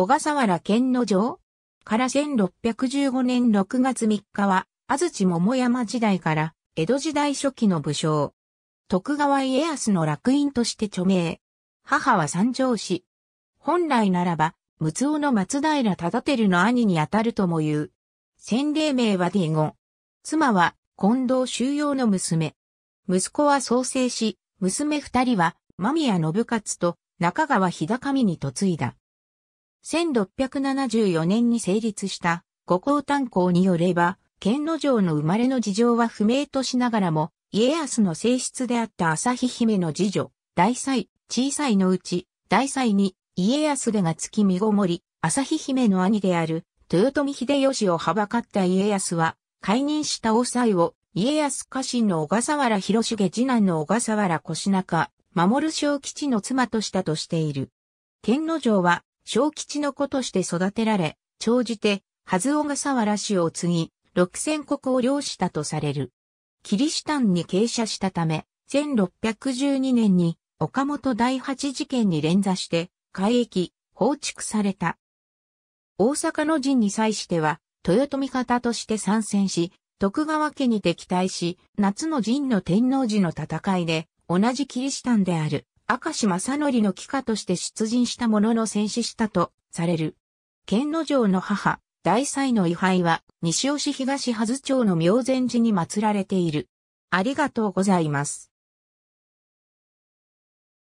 小笠原県の城から1615年6月3日は、安土桃山時代から江戸時代初期の武将。徳川家康の楽印として著名。母は三条氏。本来ならば、六尾の松平忠輝の兄にあたるとも言う。洗礼名はディゴ。妻は近藤修養の娘。息子は創生し、娘二人は間宮信勝と中川日高見に嫁いだ。1674年に成立した五行炭鉱によれば、剣之城の生まれの事情は不明としながらも、家康の性質であった朝日姫の次女、大祭、小祭のうち、大祭に、家康でがつき身ごもり、朝日姫の兄である、豊臣秀吉をはばかった家康は、解任した王祭を、家康家臣の小笠原広重次男の小笠原品中、守る小吉の妻としたとしている。剣之城は、小吉の子として育てられ、長じて、はず小笠原氏を継ぎ、六千国を領したとされる。キリシタンに傾斜したため、1612年に岡本第八事件に連座して、海役、放逐された。大阪の陣に際しては、豊臣方として参戦し、徳川家に敵対し、夏の陣の天皇寺の戦いで、同じキリシタンである明石正則の帰化として出陣したものの戦死したとされる。剣之城の母、大祭の位牌は、西尾市東はず町の明禅寺に祀られている。ありがとうございます。